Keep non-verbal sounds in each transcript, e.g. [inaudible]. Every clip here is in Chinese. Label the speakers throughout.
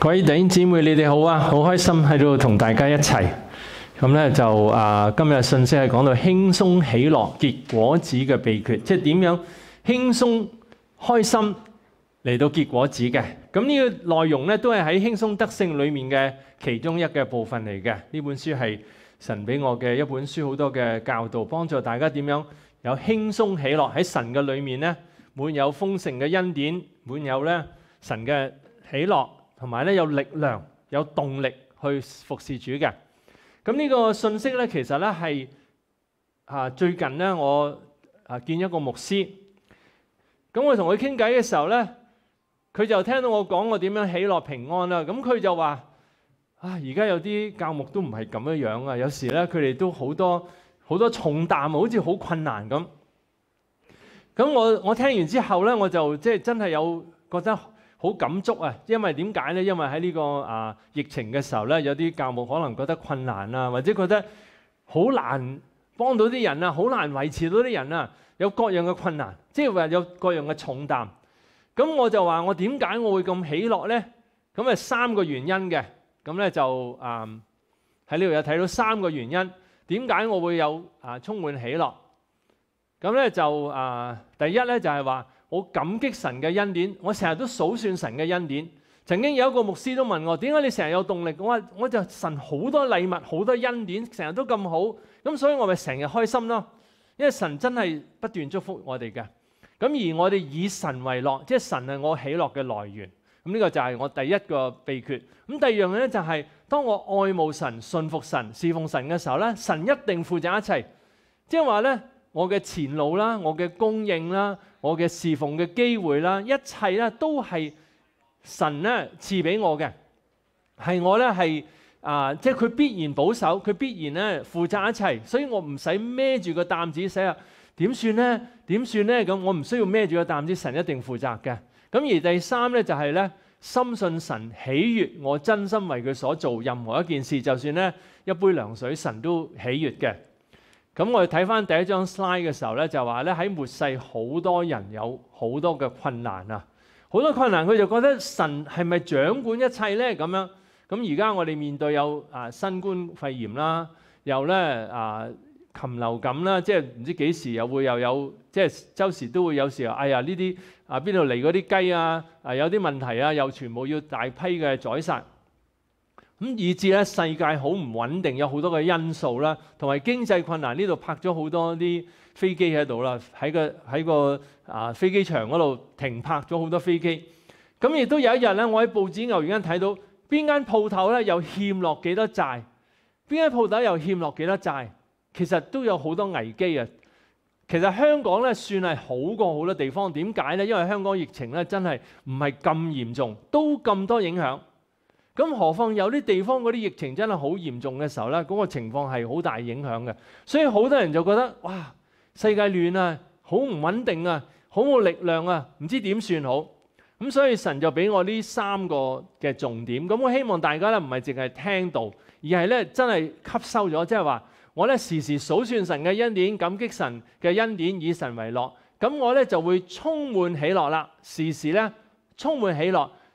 Speaker 1: 各位弟兄姊妹，你哋好啊！好开心喺度同大家一齐咁咧，就啊今日信息系讲到轻松喜乐结果子嘅秘诀，即系点样轻松开心嚟到结果子嘅。咁呢个内容咧都系喺轻松得胜里面嘅其中一嘅部分嚟嘅。呢本书系神俾我嘅一本书，好多嘅教导，帮助大家点样有轻松喜乐喺神嘅里面咧，满有丰盛嘅恩典，满有咧神嘅喜乐。同埋咧有力量、有動力去服侍主嘅。咁呢個信息咧，其實咧係啊最近咧我啊見一個牧師。咁我同佢傾偈嘅時候咧，佢就聽到我講我點樣喜樂平安啦。咁佢就話：啊而家有啲教牧都唔係咁樣樣啊，有時咧佢哋都好多好多重擔，好似好困難咁。咁我我聽完之後咧，我就即係真係有覺得。好感觸啊！因為點解咧？因為喺呢個啊疫情嘅時候咧，有啲教牧可能覺得困難啊，或者覺得好難幫到啲人啊，好難維持到啲人啊，有各樣嘅困難，即係話有各樣嘅重擔。咁我就話我點解我會咁喜樂咧？咁啊三個原因嘅，咁咧就啊喺呢度有睇到三個原因，點解我會有啊充滿喜樂？咁咧就啊第一咧就係話。我感激神嘅恩典，我成日都数算神嘅恩典。曾经有一个牧师都问我，点解你成日有动力？我话我就神好多礼物，好多恩典，成日都咁好，咁所以我咪成日开心咯。因为神真系不断祝福我哋嘅。咁而我哋以神为乐，即系神系我喜乐嘅来源。咁呢个就系我第一个秘诀。咁第二样嘢咧就系当我爱慕神、信服神、侍奉神嘅时候咧，神一定负责一切。即系话咧。我嘅前路啦，我嘅供應啦，我嘅侍奉嘅機會啦，一切咧都係神咧賜俾我嘅，係我咧係啊，即係佢必然保守，佢必然咧負責一切，所以我唔使孭住個擔子寫啊點算咧？點算咧？咁我唔需要孭住個擔子，神一定負責嘅。咁而第三咧就係咧，深信神喜悦，我真心為佢所做任何一件事，就算咧一杯涼水，神都喜悦嘅。咁我哋睇翻第一張 slide 嘅時候咧，就話咧喺末世好多人有好多嘅困難啊，好多困難佢就覺得神係咪掌管一切咧？咁樣咁而家我哋面對有啊新冠肺炎啦，又咧啊禽流感啦，即係唔知幾時又會又有即係周時都會有時候，哎呀呢啲啊邊度嚟嗰啲雞啊啊有啲問題啊，又全部要大批嘅宰殺。咁以至咧世界好唔穩定，有好多嘅因素啦，同埋經濟困難。呢度拍咗好多啲飛機喺度啦，喺個喺個啊飛機場嗰度停泊咗好多飛機。咁亦都有一日咧，我喺報紙偶然間睇到邊間鋪頭咧又欠落幾多債，邊間鋪頭又欠落幾多債。其實都有好多危機啊。其實香港咧算係好過好多地方，點解咧？因為香港疫情咧真係唔係咁嚴重，都咁多影響。咁何況有啲地方嗰啲疫情真係好嚴重嘅時候咧，嗰個情況係好大影響嘅，所以好多人就覺得哇，世界亂啊，好唔穩定啊，好冇力量啊，唔知點算好。咁所以神就俾我呢三個嘅重點。咁我希望大家咧唔係淨係聽到，而係咧真係吸收咗，即係話我咧時時數算神嘅恩典，感激神嘅恩典，以神為樂。咁我咧就會充滿喜樂啦，時時咧充滿喜樂。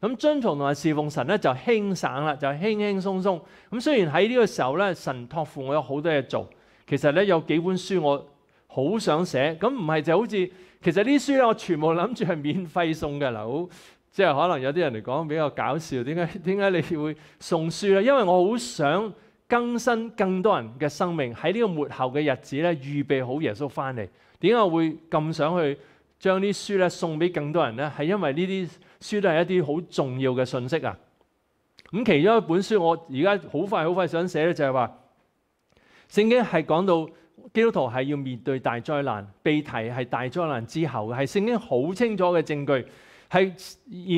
Speaker 1: 咁遵從同埋侍奉神咧就輕省啦，就輕輕鬆鬆。咁雖然喺呢個時候咧，神托付我有好多嘢做，其實咧有幾本書我好想寫。咁唔係就好似其實呢啲書咧，我全部諗住係免費送嘅。嗱，好即係可能有啲人嚟講比較搞笑，點解 [laughs] 點解你會送書咧？因為我好想更新更多人嘅生命，喺呢個末後嘅日子咧，預備好耶穌翻嚟。點解會咁想去？将啲书咧送俾更多人咧，系因为呢啲书都系一啲好重要嘅信息啊！咁其中一本书，我而家好快好快想写咧，就系话圣经系讲到基督徒系要面对大灾难，被提系大灾难之后，系圣经好清楚嘅证据，系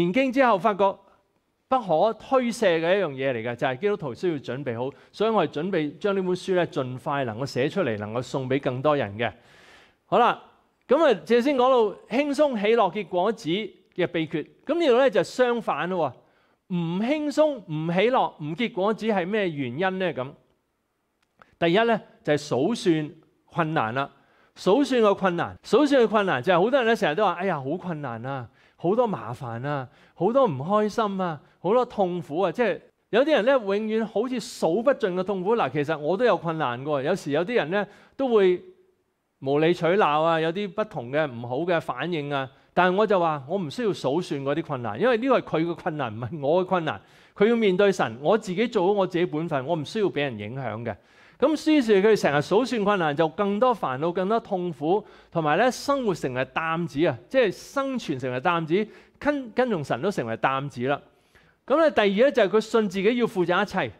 Speaker 1: 研经之后发觉不可推卸嘅一样嘢嚟嘅，就系基督徒需要准备好。所以我系准备将呢本书咧尽快能够写出嚟，能够送俾更多人嘅。好啦。咁啊，就先講到輕鬆喜樂結果子嘅秘訣。咁呢度咧就相反咯，唔輕鬆、唔喜樂、唔結果子係咩原因咧？咁第一咧就係數算困難啦。數算嘅困難，數算嘅困難就係好多人咧，成日都話：哎呀，好困難啊，好多麻煩啊，好多唔開心啊，好多痛苦啊。即係有啲人咧，永遠好似數不盡嘅痛苦嗱。其實我都有困難嘅，有時有啲人咧都會。無理取鬧啊，有啲不同嘅唔好嘅反應啊。但系我就話，我唔需要數算嗰啲困難，因為呢個係佢嘅困難，唔係我嘅困難。佢要面對神，我自己做好我自己本分，我唔需要俾人影響嘅。咁于是佢成日數算困難，就更多煩惱、更多痛苦，同埋咧生活成为擔子啊，即係生存成为擔子，跟跟从神都成為擔子啦。咁咧第二咧就係佢信自己要負责一切，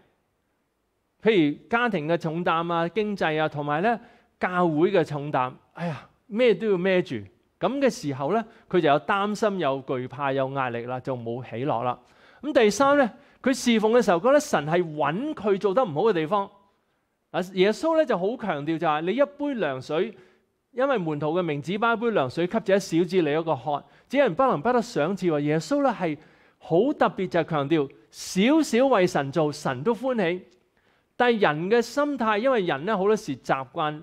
Speaker 1: 譬如家庭嘅重擔啊、經濟啊，同埋咧。教会嘅重担，哎呀，咩都要孭住，咁嘅时候咧，佢就有担心、有惧怕、有压力啦，就冇喜乐啦。咁第三咧，佢侍奉嘅时候觉得神系揾佢做得唔好嘅地方。耶稣咧就好强调就系你一杯凉水，因为门徒嘅名字包一杯凉水，给一小子你一个渴，只人不能不得赏赐。耶稣咧系好特别就系强调，少少为神做，神都欢喜。但系人嘅心态，因为人咧好多时习惯。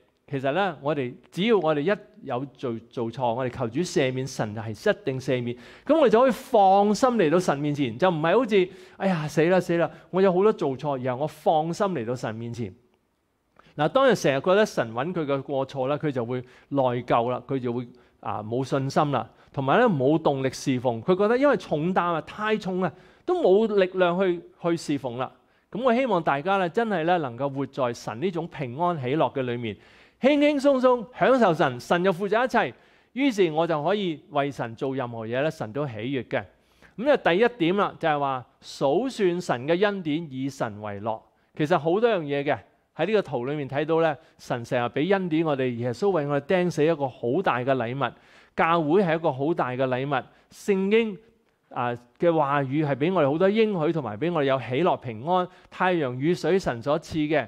Speaker 1: 其实咧，我哋只要我哋一有做做错，我哋求主赦免，神就系一定赦免。咁我哋就可以放心嚟到神面前，就唔系好似哎呀死啦死啦，我有好多做错，然後我放心嚟到神面前。嗱，当然成日觉得神揾佢嘅过错咧，佢就会内疚啦，佢就会啊冇信心啦，同埋咧冇动力侍奉。佢觉得因为重担啊太重啊，都冇力量去去侍奉啦。咁我希望大家咧，真系咧能够活在神呢种平安喜乐嘅里面。轻轻松松享受神，神就负责一切。于是我就可以为神做任何嘢咧，神都喜悦嘅。咁啊，第一点啦，就系话数算神嘅恩典，以神为乐。其实好多样嘢嘅，喺呢个图里面睇到咧，神成日俾恩典我哋，耶稣为我哋钉死一个好大嘅礼物，教会系一个好大嘅礼物，圣经啊嘅话语系俾我哋好多应许，同埋俾我哋有喜乐平安，太阳雨水神所赐嘅。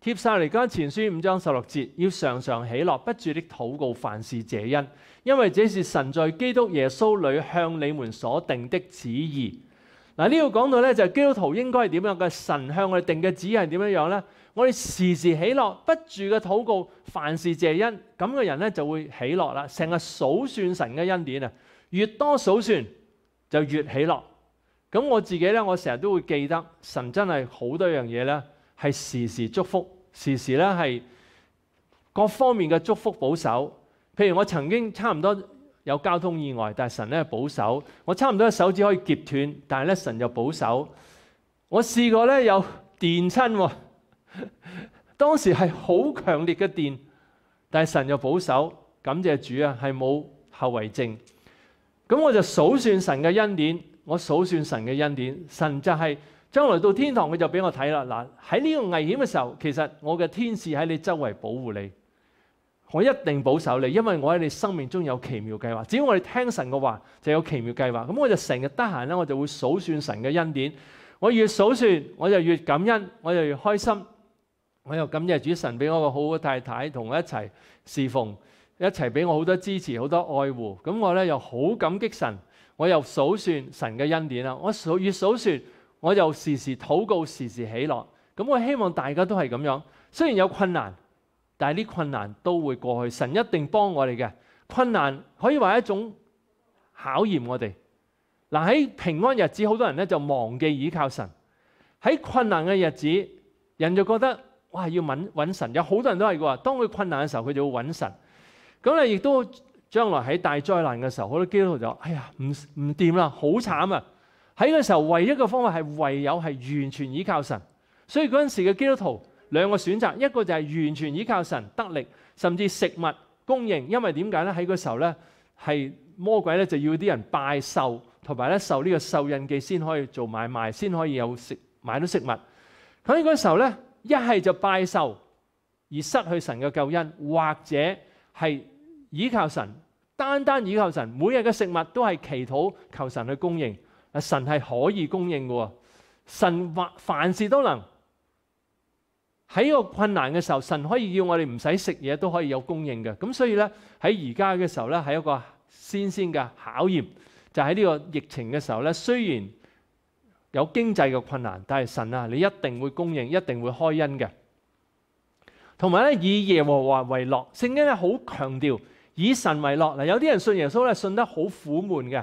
Speaker 1: 帖撒嚟加前书五章十六节，要常常喜乐，不住的祷告，凡事谢恩，因为这是神在基督耶稣里向你们所定的旨意。嗱，呢度讲到咧，就基督徒应该系点样？嘅？神向我哋定嘅旨意系点样样咧？我哋时时喜乐，不住嘅祷告，凡事谢恩，咁嘅人咧就会喜乐啦。成日数算神嘅恩典啊，越多数算就越喜乐。咁我自己咧，我成日都会记得神真系好多样嘢咧。系时时祝福，时时咧系各方面嘅祝福保守。譬如我曾经差唔多有交通意外，但系神咧保守，我差唔多手指可以截断，但系咧神又保守。我试过咧有电亲，[laughs] 当时系好强烈嘅电，但系神又保守，感谢主啊，系冇后遗症。咁我就数算神嘅恩典，我数算神嘅恩典，神就系。將來到天堂佢就俾我睇啦。嗱喺呢個危險嘅時候，其實我嘅天使喺你周圍保護你，我一定保守你，因為我喺你生命中有奇妙計劃。只要我哋聽神嘅話，就有奇妙計劃。咁我就成日得閒咧，我就會數算神嘅恩典。我越數算，我就越感恩，我就越開心，我又感謝主神俾我個好好太太同我一齊侍奉，一齊俾我好多支持、好多愛護。咁我咧又好感激神，我又數算神嘅恩典啦。我數越數算。我就時時禱告，時時喜乐。咁我希望大家都係咁樣。雖然有困難，但係啲困難都會過去。神一定幫我哋嘅。困難可以话一種考驗我哋。嗱喺平安日子，好多人咧就忘記倚靠神。喺困難嘅日子，人就覺得哇要揾揾神。有好多人都係話，當佢困難嘅時候，佢就会揾神。咁咧亦都將來喺大災難嘅時候，好多基督徒就哎呀，唔唔掂啦，好慘啊！喺嗰時候，唯一嘅方法係唯有係完全依靠神，所以嗰陣時嘅基督徒兩個選擇，一個就係完全依靠神得力，甚至食物供應。因為點解咧？喺嗰時候咧，係魔鬼咧就要啲人拜受，同埋咧受呢個受印記先可以做買賣，先可以有食買到食物。喺嗰時候咧，一係就拜受而失去神嘅救恩，或者係依靠神，單單依靠神，每日嘅食物都係祈禱求神去供應。啊！神系可以供应嘅，神或凡事都能喺个困难嘅时候，神可以叫我哋唔使食嘢都可以有供应嘅。咁所以咧，喺而家嘅时候咧，系一个先先嘅考验，就喺呢个疫情嘅时候咧。虽然有经济嘅困难，但系神啊，你一定会供应，一定会开恩嘅。同埋咧，以耶和华为乐，圣经咧好强调以神为乐。嗱，有啲人信耶稣咧，信得好苦闷嘅。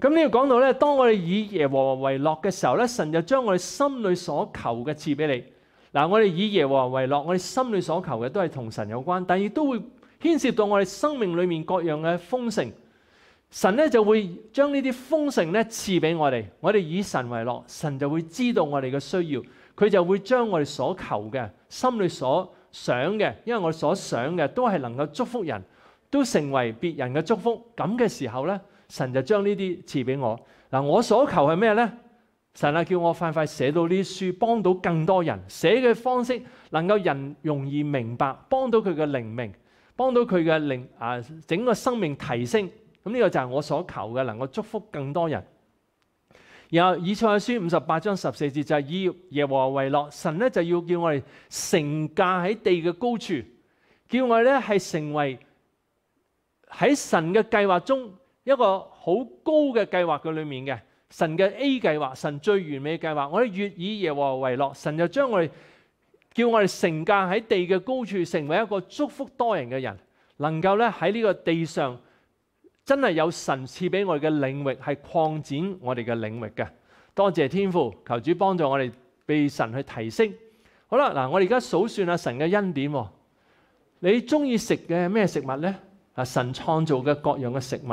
Speaker 1: 咁呢度讲到咧，当我哋以耶和华为乐嘅时候咧，神就将我哋心里所求嘅赐俾你。嗱，我哋以耶和华为乐，我哋心里所求嘅都系同神有关，但亦都会牵涉到我哋生命里面各样嘅丰盛。神咧就会将呢啲丰盛咧赐俾我哋。我哋以神为乐，神就会知道我哋嘅需要，佢就会将我哋所求嘅、心里所想嘅，因为我所想嘅都系能够祝福人，都成为别人嘅祝福。咁嘅时候咧。神就将呢啲赐俾我。嗱，我所求系咩咧？神啊，叫我快快写到呢啲书，帮到更多人。写嘅方式能够人容易明白，帮到佢嘅灵明，帮到佢嘅灵啊，整个生命提升。咁呢个就系我所求嘅，能够祝福更多人。然后以赛书五十八章十四节就系以耶和华为乐。神咧就要叫我哋乘架喺地嘅高处，叫我哋咧系成为喺神嘅计划中。一个好高嘅计划嘅里面嘅神嘅 A 计划，神最完美嘅计划。我哋月以耶和华为乐，神就将我哋叫我哋成架喺地嘅高处，成为一个祝福多人嘅人，能够咧喺呢个地上真系有神赐俾我哋嘅领域，系扩展我哋嘅领域嘅。多谢天父，求主帮助我哋被神去提升。好啦，嗱我哋而家数算下神嘅恩典。你中意食嘅咩食物咧？啊，神创造嘅各样嘅食物。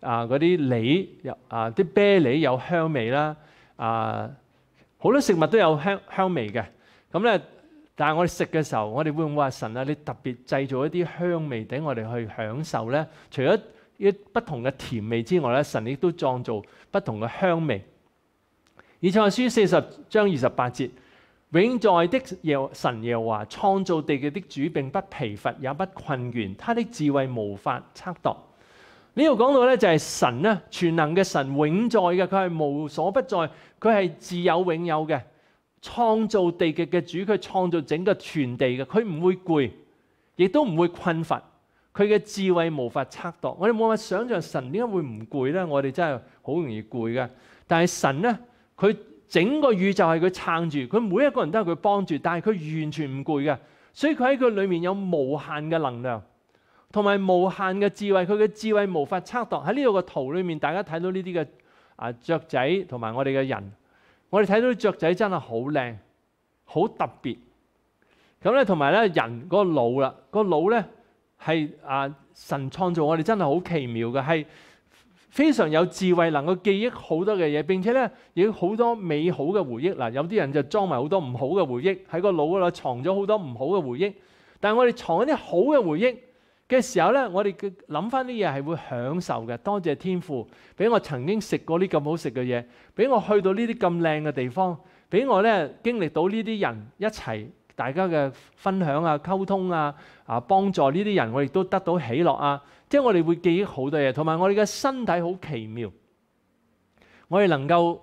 Speaker 1: 啊！嗰啲梨有啊，啲啤梨有香味啦。啊，好多食物都有香香味嘅。咁咧，但系我哋食嘅時候，我哋會唔會話神啊？你特別製造一啲香味俾我哋去享受咧？除咗一不同嘅甜味之外咧，神亦都創造不同嘅香味。以賽书四十章二十八節，永在的耶神又話：創造地嘅的主並不疲乏，也不困倦，他的智慧無法測度。呢度講到咧就係神咧，全能嘅神，永在嘅，佢係无所不在，佢係自有永有嘅，創造地極嘅主，佢創造整個全地嘅，佢唔會攰，亦都唔會困乏，佢嘅智慧無法測度。我哋冇法想象神點解會唔攰咧？我哋真係好容易攰嘅，但係神咧，佢整個宇宙係佢撐住，佢每一個人都係佢幫住，但係佢完全唔攰嘅，所以佢喺佢里面有無限嘅能量。同埋無限嘅智慧，佢嘅智慧無法測度。喺呢度個圖裏面，大家睇到呢啲嘅啊雀仔同埋我哋嘅人，我哋睇到雀仔真係好靚，好特別。咁咧，同埋咧人個腦啦，個腦咧係啊神創造我哋，真係好奇妙嘅，係非常有智慧，能夠記憶好多嘅嘢。並且咧，亦好多美好嘅回憶嗱。有啲人就裝埋好多唔好嘅回憶喺個腦度藏咗好多唔好嘅回憶。但係我哋藏一啲好嘅回憶。嘅時候咧，我哋嘅諗翻啲嘢係會享受嘅。多謝天父，俾我曾經食過呢咁好食嘅嘢，俾我去到呢啲咁靚嘅地方，俾我咧經歷到呢啲人一齊大家嘅分享啊、溝通啊、啊幫助呢啲人，我亦都得到喜樂啊。即係我哋會記憶好多嘢，同埋我哋嘅身體好奇妙，我哋能夠。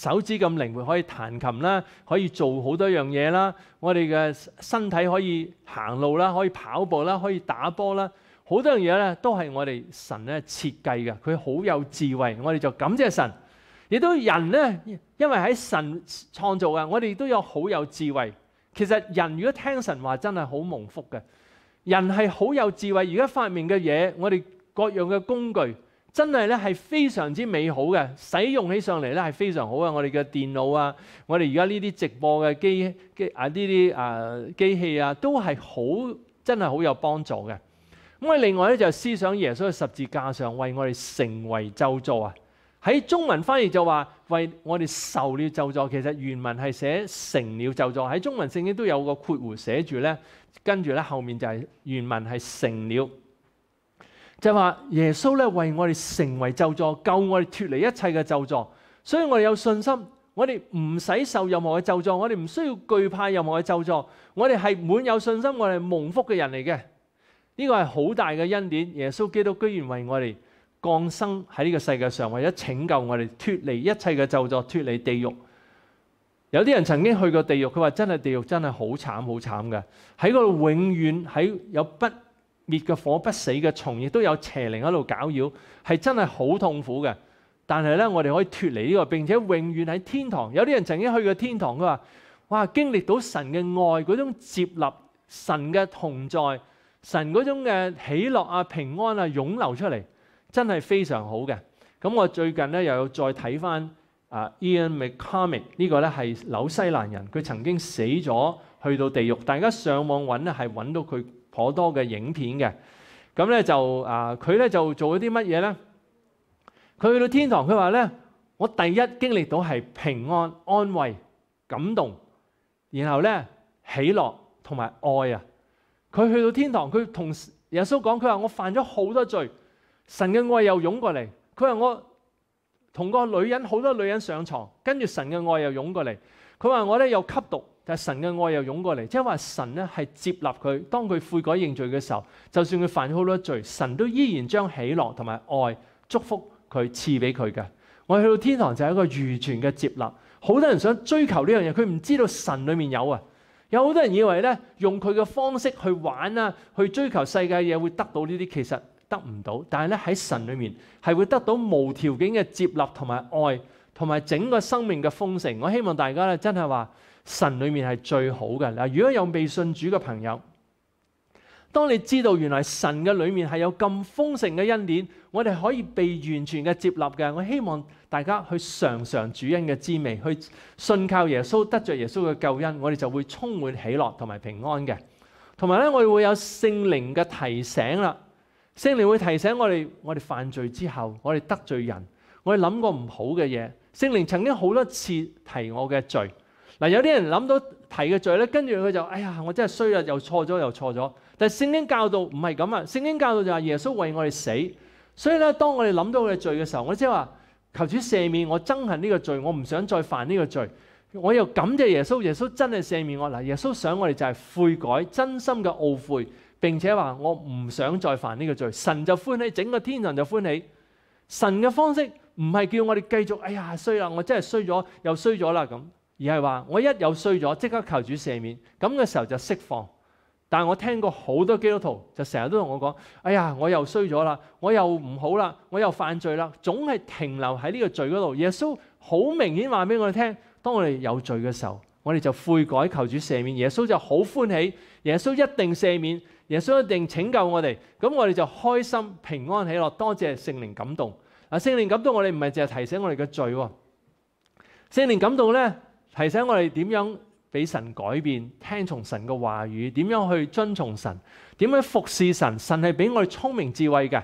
Speaker 1: 手指咁靈活，可以彈琴啦，可以做好多樣嘢啦。我哋嘅身體可以行路啦，可以跑步啦，可以打波啦。好多樣嘢咧，都係我哋神咧設計嘅。佢好有智慧，我哋就感謝神。亦都人咧，因為喺神創造嘅，我哋都有好有智慧。其實人如果聽神話，真係好蒙福嘅。人係好有智慧，而家發明嘅嘢，我哋各樣嘅工具。真係咧係非常之美好嘅，使用起上嚟咧係非常好嘅。我哋嘅電腦啊，我哋而家呢啲直播嘅機機啊呢啲啊機器啊，都係好真係好有幫助嘅。咁啊，另外咧就思想耶穌嘅十字架上為我哋成為就助啊，喺中文翻譯就話為我哋受了就助，其實原文係寫成了就助。喺中文聖經都有個括弧寫住咧，跟住咧後面就係原文係成了。就话耶稣咧为我哋成为咒助，救我哋脱离一切嘅咒助，所以我哋有信心，我哋唔使受任何嘅咒助，我哋唔需要惧怕任何嘅咒助，我哋系满有信心，我哋蒙福嘅人嚟嘅，呢个系好大嘅恩典。耶稣基督居然为我哋降生喺呢个世界上，为咗拯救我哋脱离一切嘅咒助，脱离地狱。有啲人曾经去过地狱，佢话真系地狱真系好惨好惨嘅，喺嗰度永远喺有不。灭嘅火不死嘅虫，亦都有邪灵喺度搅扰，系真系好痛苦嘅。但系咧，我哋可以脱离呢个，并且永远喺天堂。有啲人曾经去过天堂，佢话：，哇，经历到神嘅爱，嗰种接纳，神嘅同在，神嗰种嘅喜乐啊、平安啊，涌流出嚟，真系非常好嘅。咁我最近咧又有再睇翻啊，Ian McCombie 呢个咧系纽西兰人，佢曾经死咗去到地狱，大家上网揾咧系搵到佢。好多嘅影片嘅，咁咧就啊，佢咧就做咗啲乜嘢咧？佢去到天堂，佢话咧，我第一经历到系平安、安慰、感动，然后咧喜乐同埋爱啊！佢去到天堂，佢同耶稣讲，佢话我犯咗好多罪，神嘅爱又涌过嚟。佢话我同个女人好多女人上床，跟住神嘅爱又涌过嚟。佢话我咧又吸毒。但系神嘅爱又涌过嚟，即系话神咧系接纳佢，当佢悔改认罪嘅时候，就算佢犯咗好多罪，神都依然将喜乐同埋爱祝福佢赐俾佢嘅。我去到天堂就系一个完全嘅接纳。好多人想追求呢样嘢，佢唔知道神里面有啊。有好多人以为咧用佢嘅方式去玩啊，去追求世界嘢会得到呢啲，其实得唔到。但系咧喺神里面系会得到无条件嘅接纳同埋爱，同埋整个生命嘅丰盛。我希望大家咧真系话。神里面系最好嘅嗱。如果有未信主嘅朋友，當你知道原來神嘅里面係有咁豐盛嘅恩典，我哋可以被完全嘅接納嘅。我希望大家去尝尝主恩嘅滋味，去信靠耶穌，得着耶穌嘅救恩，我哋就會充滿喜樂同埋平安嘅。同埋咧，我哋會有聖靈嘅提醒啦。聖靈會提醒我哋，我哋犯罪之後，我哋得罪人，我哋諗過唔好嘅嘢。聖靈曾經好多次提我嘅罪。嗱，有啲人谂到提嘅罪咧，跟住佢就哎呀，我真系衰啦，又錯咗又錯咗。但系聖經教導唔係咁啊，聖經教導就係耶穌為我哋死，所以咧，當我哋諗到嘅罪嘅時候，我即係話求主赦免我憎恨呢個罪，我唔想再犯呢個罪。我又感謝耶穌，耶穌真係赦免我。嗱，耶穌想我哋就係悔改，真心嘅懊悔，並且話我唔想再犯呢個罪。神就歡喜，整個天神就歡喜。神嘅方式唔係叫我哋繼續哎呀衰啦，我真係衰咗又衰咗啦咁。而系话我一有衰咗，即刻求主赦免，咁嘅时候就释放。但系我听过好多基督徒就成日都同我讲：哎呀，我又衰咗啦，我又唔好啦，我又犯罪啦，总系停留喺呢个罪嗰度。耶稣好明显话俾我哋听：当我哋有罪嘅时候，我哋就悔改，求主赦免。耶稣就好欢喜，耶稣一定赦免，耶稣一定拯救我哋。咁我哋就开心平安喜乐，多谢圣灵感动。嗱，圣灵感动我哋唔系净系提醒我哋嘅罪，圣灵感动咧。提醒我哋点样俾神改变，听从神嘅话语，点样去遵从神，点样服侍神。神系俾我哋聪明智慧嘅，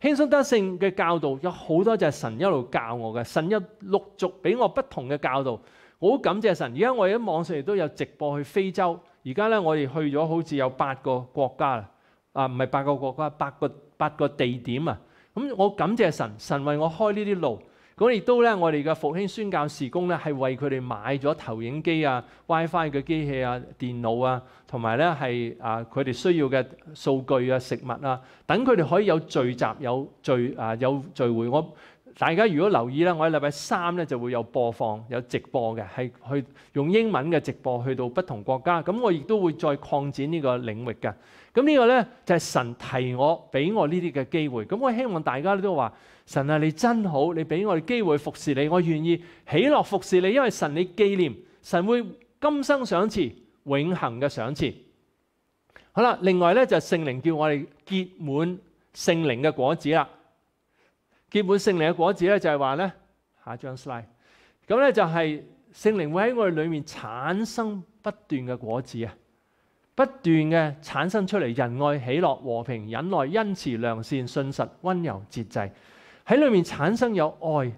Speaker 1: 轻松得胜嘅教导有好多就系神一路教我嘅，神一陆续俾我不同嘅教导，好感谢神。而家我喺网上亦都有直播去非洲，而家咧我哋去咗好似有八个国家啦，啊唔系八个国家，八个八个地点啊。咁我感谢神，神为我开呢啲路。咁亦都咧，我哋嘅復興宣教事工咧，係為佢哋買咗投影機啊、WiFi 嘅機器啊、電腦啊，同埋咧係啊佢哋需要嘅數據啊、食物啊，等佢哋可以有聚集、有聚啊、有聚會。我大家如果留意咧，我喺禮拜三咧就會有播放、有直播嘅，係去用英文嘅直播去到不同國家。咁我亦都會再擴展呢個領域嘅。咁呢個咧就係神提我俾我呢啲嘅機會。咁我希望大家都話。神啊，你真好，你俾我哋機會服侍你，我願意喜樂服侍你。因為神，你紀念神會今生赏赐，永恒嘅赏赐。好啦，另外咧就聖靈叫我哋結滿聖靈嘅果子啦。結滿聖靈嘅果子咧就係話咧下張 slide 咁咧就係聖靈會喺我哋裏面產生不斷嘅果子啊，不斷嘅產生出嚟，仁愛、喜樂、和平、忍耐、恩慈、良善、信實、温柔、節制。喺里面产生有爱、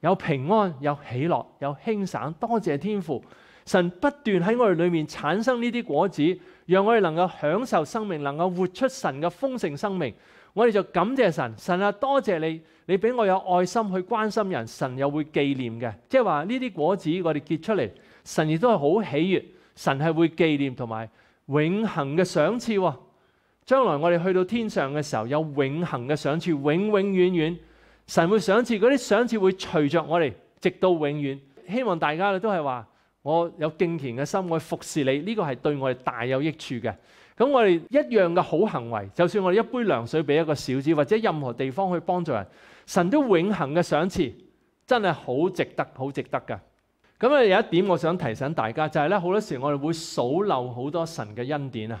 Speaker 1: 有平安、有喜乐、有轻省，多谢天父，神不断喺我哋里面产生呢啲果子，让我哋能够享受生命，能够活出神嘅丰盛生命，我哋就感谢神，神啊多谢你，你俾我有爱心去关心人，神又会纪念嘅，即系话呢啲果子我哋结出嚟，神亦都系好喜悦，神系会纪念同埋永恒嘅赏赐。将来我哋去到天上嘅时候，有永恒嘅赏赐，永永远远，神会赏赐嗰啲赏赐会随着我哋直到永远。希望大家咧都系话我有敬虔嘅心，我服侍你，呢个系对我哋大有益处嘅。咁我哋一样嘅好行为，就算我哋一杯凉水俾一个小子，或者任何地方去帮助人，神都永恒嘅赏赐，真系好值得，好值得噶。咁啊，有一点我想提醒大家就系咧，好多时我哋会数漏好多神嘅恩典啊。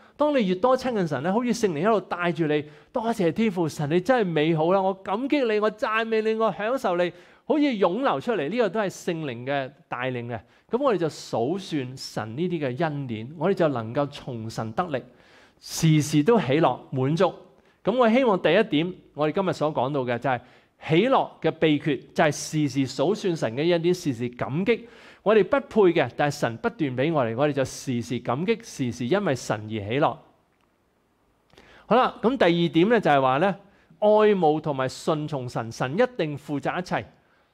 Speaker 1: 當你越多亲近神咧，好似聖靈喺度帶住你，多謝天父神，你真係美好啦！我感激你，我讚美你，我享受你，好似湧流出嚟。呢個都係聖靈嘅帶領嘅。咁我哋就數算神呢啲嘅恩典，我哋就能夠從神得力，时时都喜樂滿足。咁我希望第一點，我哋今日所講到嘅就係喜樂嘅秘訣，就係時時數算神嘅恩典，時時感激。我哋不配嘅，但系神不断俾我哋，我哋就时时感激，时时因为神而喜乐。好啦，咁第二点咧就系话咧，爱慕同埋顺从神，神一定负责一切。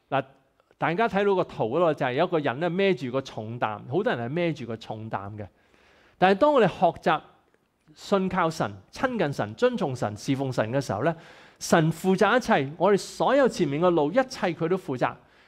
Speaker 1: 嗱，大家睇到个图嗰度就系有个人咧孭住个重担，好多人系孭住个重担嘅。但系当我哋学习信靠神、亲近神、尊重神、侍奉神嘅时候咧，神负责一切，我哋所有前面嘅路，一切佢都负责。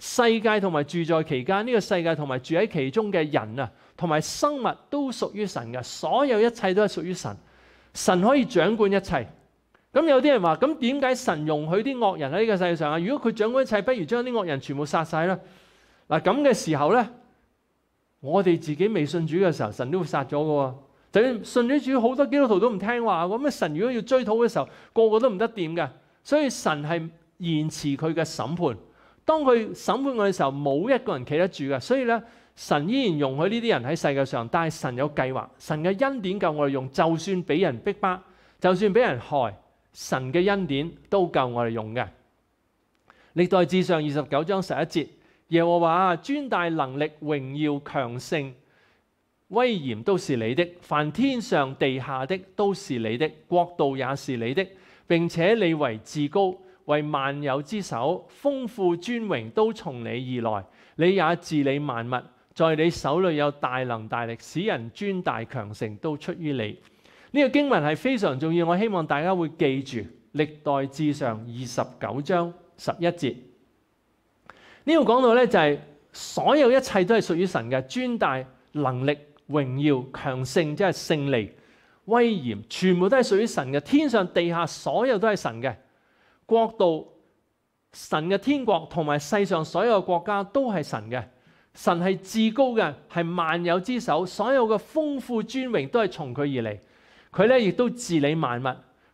Speaker 1: 世界同埋住在其间呢个世界同埋住喺其中嘅人啊，同埋生物都属于神嘅，所有一切都系属于神。神可以掌管一切。咁有啲人话：，咁点解神容许啲恶人喺呢个世界上啊？如果佢掌管一切，不如将啲恶人全部杀晒啦。嗱咁嘅时候咧，我哋自己未信主嘅时候，神都会杀咗噶。喎，就算信咗主，好多基督徒都唔听话，咁啊，神如果要追讨嘅时候，个个都唔得掂嘅。所以神系延迟佢嘅审判。当佢审判我嘅时候，冇一个人企得住嘅。所以咧，神依然容许呢啲人喺世界上，但系神有计划，神嘅恩典够我哋用。就算俾人逼巴，就算俾人害，神嘅恩典都够我哋用嘅。历代至上二十九章十一节，耶和华啊，尊大能力、荣耀、强盛、威严都是你的，凡天上地下的都是你的，国度也是你的，并且你为至高。为万有之首，丰富尊荣都从你而来，你也治理万物，在你手里有大能大力，使人尊大强盛都出于你。呢个经文系非常重要，我希望大家会记住。历代至上二十九章十一节呢度讲到咧，就系所有一切都系属于神嘅，尊大能力荣耀强盛，即系胜利威严，全部都系属于神嘅，天上地下所有都系神嘅。国度、神嘅天国同埋世上所有国家都系神嘅，神系至高嘅，系万有之首，所有嘅丰富尊荣都系从佢而嚟。佢咧亦都治理万物，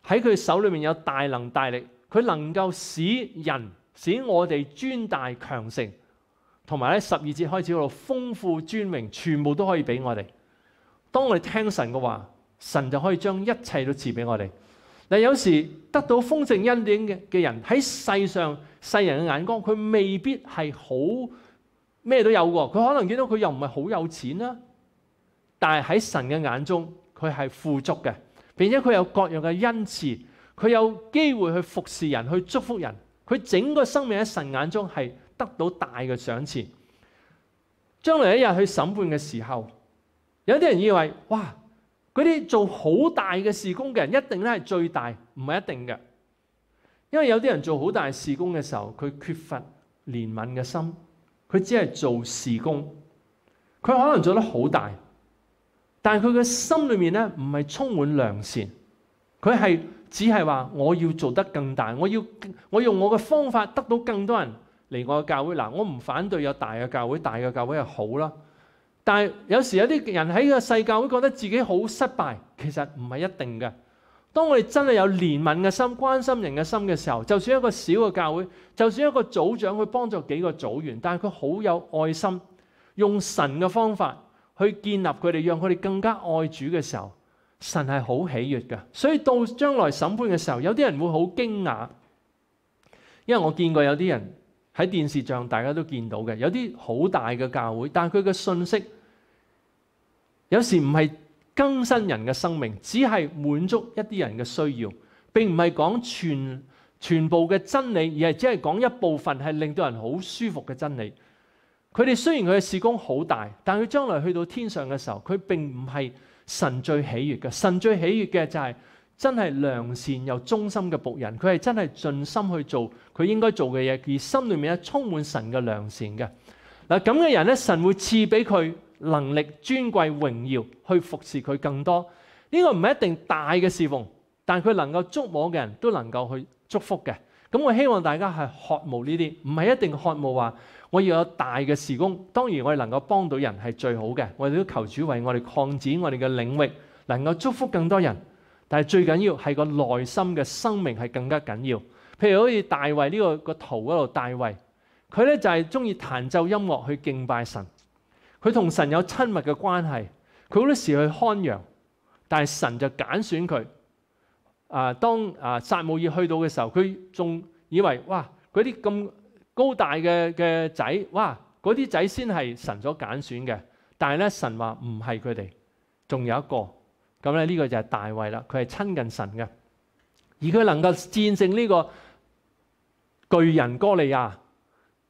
Speaker 1: 喺佢手里面有大能大力，佢能够使人、使我哋尊大强盛。同埋咧，十二节开始嗰度，丰富尊荣全部都可以俾我哋。当我哋听神嘅话，神就可以将一切都赐俾我哋。嗱，有時得到豐盛恩典嘅嘅人喺世上世人嘅眼光，佢未必系好咩都有喎。佢可能見到佢又唔係好有錢啦，但系喺神嘅眼中，佢係富足嘅，並且佢有各樣嘅恩賜，佢有機會去服侍人、去祝福人，佢整個生命喺神眼中係得到大嘅賞賜。將來一日去審判嘅時候，有啲人以為哇～嗰啲做好大嘅事工嘅人，一定咧系最大，唔系一定嘅。因为有啲人做好大事工嘅时候，佢缺乏怜悯嘅心，佢只系做事工，佢可能做得好大，但系佢嘅心里面咧唔系充满良善，佢系只系话我要做得更大，我要我用我嘅方法得到更多人嚟我嘅教会。嗱，我唔反对有大嘅教会，大嘅教会系好啦。但系有時有啲人喺個世界會覺得自己好失敗，其實唔係一定嘅。當我哋真係有憐憫嘅心、關心人嘅心嘅時候，就算一個小嘅教會，就算一個組長去幫助幾個組員，但係佢好有愛心，用神嘅方法去建立佢哋，讓佢哋更加愛主嘅時候，神係好喜悅嘅。所以到將來審判嘅時候，有啲人會好驚訝，因為我見過有啲人喺電視上大家都見到嘅，有啲好大嘅教會，但係佢嘅信息。有时唔系更新人嘅生命，只系满足一啲人嘅需要，并唔系讲全全部嘅真理，而系只系讲一部分系令到人好舒服嘅真理。佢哋虽然佢嘅事工好大，但佢将来去到天上嘅时候，佢并唔系神最喜悦嘅。神最喜悦嘅就系真系良善又忠心嘅仆人，佢系真系尽心去做佢应该做嘅嘢，而心里面咧充满神嘅良善嘅。嗱咁嘅人咧，神会赐俾佢。能力尊贵荣耀去服侍佢更多，呢个唔系一定大嘅侍奉，但佢能够触摸嘅人都能够去祝福嘅。咁我希望大家系渴慕呢啲，唔系一定渴慕话我要有大嘅事工。当然我哋能够帮到人系最好嘅，我哋都求主为我哋扩展我哋嘅领域，能够祝福更多人。但系最紧要系个内心嘅生命系更加紧要。譬如好似大卫呢个个图嗰度，大卫佢咧就系中意弹奏音乐去敬拜神。佢同神有親密嘅關係，佢好多時去看羊，但系神就揀選佢。啊，當啊撒母耳去到嘅時候，佢仲以為哇，嗰啲咁高大嘅嘅仔，哇，嗰啲仔先係神所揀選嘅，但係咧神話唔係佢哋，仲有一個，咁咧呢個就係大衛啦，佢係親近神嘅，而佢能夠戰勝呢個巨人哥利亞。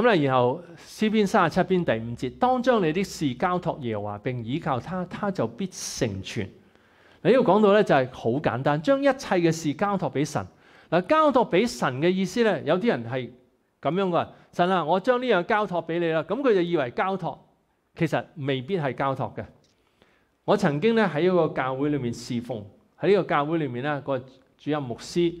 Speaker 1: 咁咧，然後詩篇三十七篇第五節，當將你的事交托耶和華，並倚靠他，他就必成全。你呢個講到咧就係好簡單，將一切嘅事交托俾神。嗱交托俾神嘅意思咧，有啲人係咁樣嘅，神啊，我將呢樣交托俾你啦。咁佢就以為交托，其實未必係交托嘅。我曾經咧喺一個教會裏面侍奉，喺呢個教會裏面咧個主任牧師。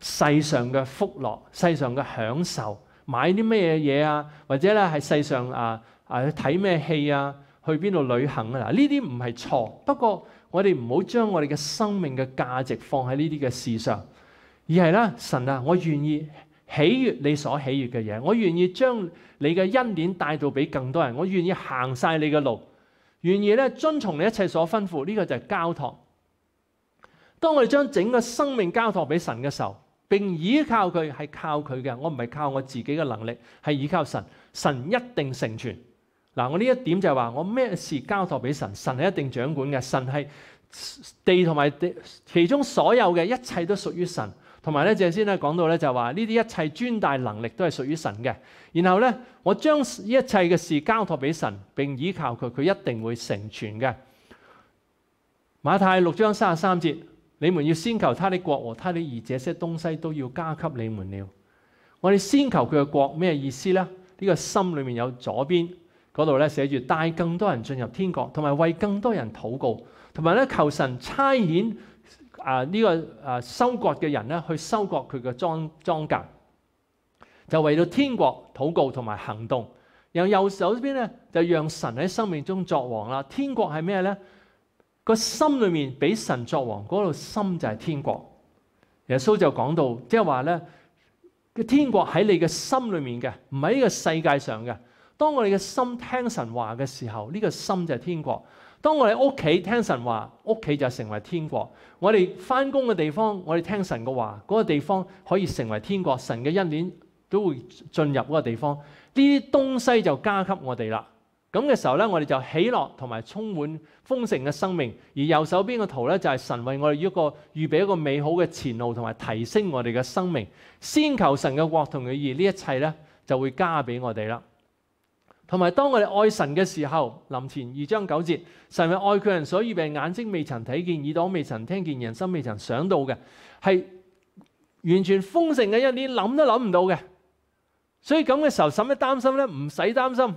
Speaker 1: 世上嘅福乐、世上嘅享受，买啲咩嘢嘢啊？或者咧系世上啊啊，睇咩戏啊？去边度旅行啊？嗱，呢啲唔系错，不过我哋唔好将我哋嘅生命嘅价值放喺呢啲嘅事上，而系咧神啊，我愿意喜悦你所喜悦嘅嘢，我愿意将你嘅恩典带到俾更多人，我愿意行晒你嘅路，愿意咧遵从你一切所吩咐。呢个就系交托。当我哋将整个生命交托俾神嘅时候。并依靠佢系靠佢嘅，我唔系靠我自己嘅能力，系依靠神。神一定成全。嗱，我呢一点就系话，我咩事交托俾神，神系一定掌管嘅。神系地同埋地其中所有嘅一切都属于神。同埋咧，郑先咧讲到咧就系话，呢啲一切尊大能力都系属于神嘅。然后咧，我将一切嘅事交托俾神，并依靠佢，佢一定会成全嘅。马太六章三十三节。你們要先求他的國和他的義，這些東西都要加給你們了。我哋先求佢嘅國，咩意思呢？呢個心裏面有左邊嗰度咧，寫住帶更多人進入天国，同埋為更多人祷告，同埋咧求神差遣啊呢個啊收割嘅人咧去收割佢嘅莊庄稼，就為到天国祷告同埋行動。然後右手邊咧就讓神喺生命中作王啦。天国係咩呢？个心里面俾神作王，嗰个心就系天国。耶稣就讲到，即系话咧，个天国喺你嘅心里面嘅，唔喺呢个世界上嘅。当我哋嘅心听神话嘅时候，呢个心就系天国。当我哋屋企听神话，屋企就成为天国。我哋翻工嘅地方，我哋听神嘅话，嗰个地方可以成为天国。神嘅恩典都会进入嗰个地方，呢啲东西就加给我哋啦。咁嘅時候咧，我哋就喜樂同埋充滿豐盛嘅生命。而右手邊嘅圖咧，就係神為我哋一個預備一個美好嘅前路，同埋提升我哋嘅生命。先求神嘅國同嘅義，呢一切咧就會加俾我哋啦。同埋，當我哋愛神嘅時候，臨前二章九節：神為愛佢人，所以俾眼睛未曾睇見，耳朵未曾聽見，人心未曾想到嘅，係完全豐盛嘅，一啲諗都諗唔到嘅。所以咁嘅時候，使乜擔心咧？唔使擔心。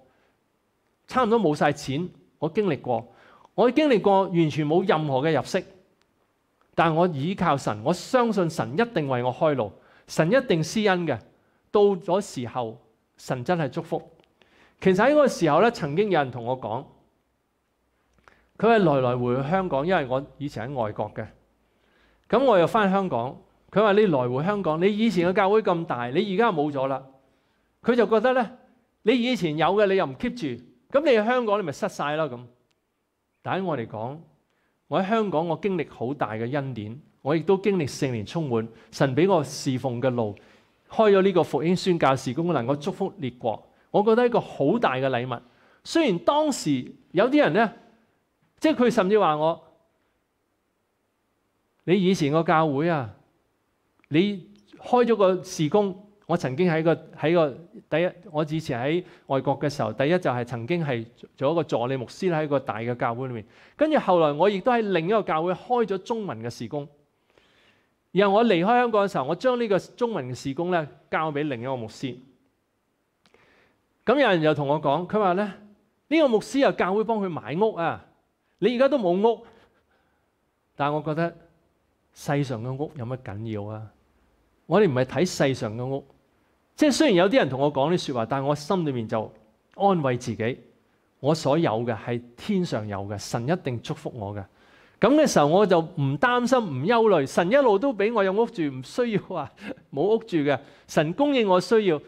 Speaker 1: 差唔多冇晒錢，我經歷過，我經歷過完全冇任何嘅入息，但我倚靠神，我相信神一定為我開路，神一定施恩嘅。到咗時候，神真係祝福。其實喺嗰個時候咧，曾經有人同我講，佢係來來回去香港，因為我以前喺外國嘅。咁我又翻香港，佢話你來回香港，你以前嘅教會咁大，你而家冇咗啦。佢就覺得咧，你以前有嘅，你又唔 keep 住。咁你喺香港你咪失晒啦咁，但喺我嚟講，我喺香港我經歷好大嘅恩典，我亦都經歷四年充滿神俾我侍奉嘅路，開咗呢個福音宣教事工，能夠祝福列國，我覺得一個好大嘅禮物。雖然當時有啲人咧，即係佢甚至話我：你以前個教會啊，你開咗個事工。我曾经喺个喺个第一，我以前喺外国嘅时候，第一就系曾经系做一个助理牧师喺个大嘅教会里面。跟住后来我亦都喺另一个教会开咗中文嘅事工。然后我离开香港嘅时候，我将呢个中文嘅事工咧交俾另一个牧师。咁有人又同我讲，佢话咧呢个牧师又教会帮佢买屋啊，你而家都冇屋。但系我觉得世上嘅屋有乜紧要啊？我哋唔系睇世上嘅屋。即係雖然有啲人同我講啲说話，但系我心裏面就安慰自己，我所有嘅係天上有嘅，神一定祝福我嘅。咁嘅時候我就唔擔心唔憂慮，神一路都俾我有屋住，唔需要話 [laughs] 冇屋住嘅。神供應我需要，